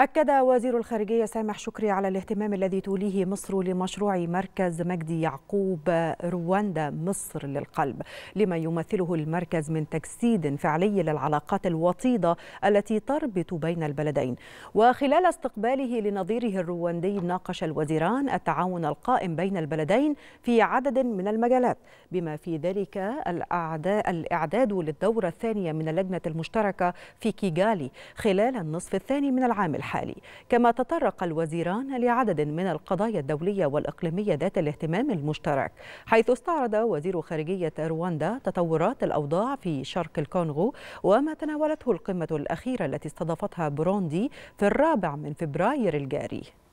أكد وزير الخارجية سامح شكري على الاهتمام الذي توليه مصر لمشروع مركز مجدي يعقوب رواندا مصر للقلب لما يمثله المركز من تجسيد فعلي للعلاقات الوطيدة التي تربط بين البلدين وخلال استقباله لنظيره الرواندي ناقش الوزيران التعاون القائم بين البلدين في عدد من المجالات بما في ذلك الإعداد للدورة الثانية من اللجنة المشتركة في كيغالي خلال النصف الثاني من العام الحالي الحالي كما تطرق الوزيران لعدد من القضايا الدولية والإقليمية ذات الاهتمام المشترك حيث استعرض وزير خارجية رواندا تطورات الأوضاع في شرق الكونغو وما تناولته القمة الأخيرة التي استضافتها بروندي في الرابع من فبراير الجاري